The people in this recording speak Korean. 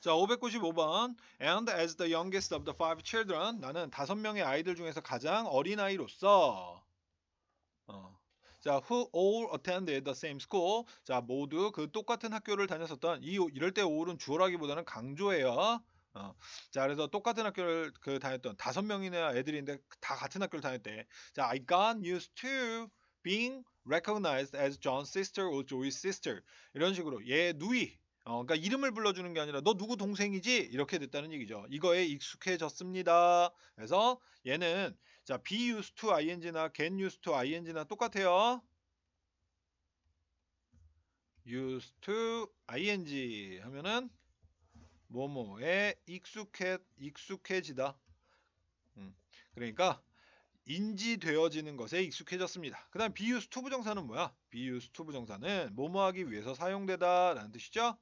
자, 595번. And as the youngest of the five children, 나는 다섯 명의 아이들 중에서 가장 어린 아이로서 어. 자, who all attended the same school. 자, 모두 그 똑같은 학교를 다녔었던 이 이럴 때 all은 주어라기보다는 강조예요. 어. 자, 그래서 똑같은 학교를 그 다녔던 다섯 명이나 애들인데 다 같은 학교를 다녔대. 자, I got used to being recognized as John's sister or Joey's sister. 이런 식으로 얘 누이 어, 그러니까 이름을 불러주는 게 아니라 너 누구 동생이지? 이렇게 됐다는 얘기죠. 이거에 익숙해졌습니다. 그래서 얘는 자 be used to ing나 get used to ing나 똑같아요. used to ing 하면은 뭐뭐에 익숙해 익숙해지다. 음, 그러니까 인지되어지는 것에 익숙해졌습니다. 그 다음 be used to 부정사는 뭐야? be used to 부정사는 뭐뭐하기 위해서 사용되다 라는 뜻이죠.